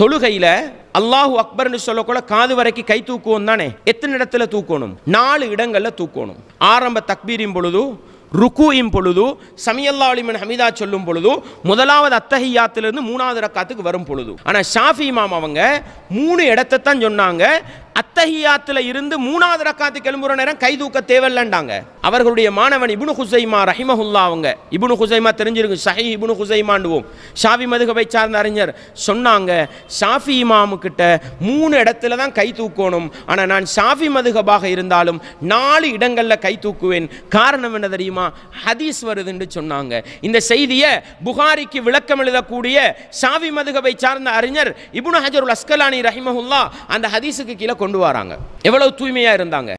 தொழுகையில் அல்லாஹு அக்பர்னு சொல்லக்கூட காது வரைக்கும் கை தூக்குவோம் தானே எத்தனை இடத்துல தூக்கணும் நாலு இடங்களில் தூக்கணும் ஆரம்ப தக்பீரின் பொழுது ருக்குவின் பொழுது சமியல்லா அலிமன் ஹமீதா சொல்லும் பொழுது முதலாவது அத்தகையாத்திலிருந்து மூணாவது ரக்காத்துக்கு வரும் பொழுது ஆனால் ஷாஃபி இமாம் அவங்க மூணு இடத்தை தான் சொன்னாங்க அத்தஹியாத்தில் இருந்து மூணாவது ரக்காத்து கிளம்புற நேரம் கை தூக்க தேவையில்லைண்டாங்க அவர்களுடைய மாணவன் இபுனு ஹுசைமா ரஹிமஹுல்லா அவங்க இபுனு ஹுசைமா தெரிஞ்சிருக்கு சஹி இபுனு ஹுசைமாண்டுவோம் ஷாஃபி மதுகபை சார்ந்த அறிஞர் சொன்னாங்க ஷாஃபி இமாமுக்கிட்ட மூணு இடத்துல தான் கை தூக்கணும் ஆனால் நான் ஷாஃபி மதுகபாக இருந்தாலும் நாலு இடங்களில் கை தூக்குவேன் காரணம் என்ன தெரியுமா ஹதீஸ் வருதுன்னு சொன்னாங்க இந்த செய்தியை புகாரிக்கு விளக்கம் எழுதக்கூடிய ஷாஃபி மதுகபை சார்ந்த அறிஞர் இபுனு ஹஜருல் அஸ்கலானி ரஹிமஹுல்லா அந்த ஹதீஸுக்கு கீழே கொண்டு வராங்க எவ்வளவு தூய்மையா இருந்தாங்க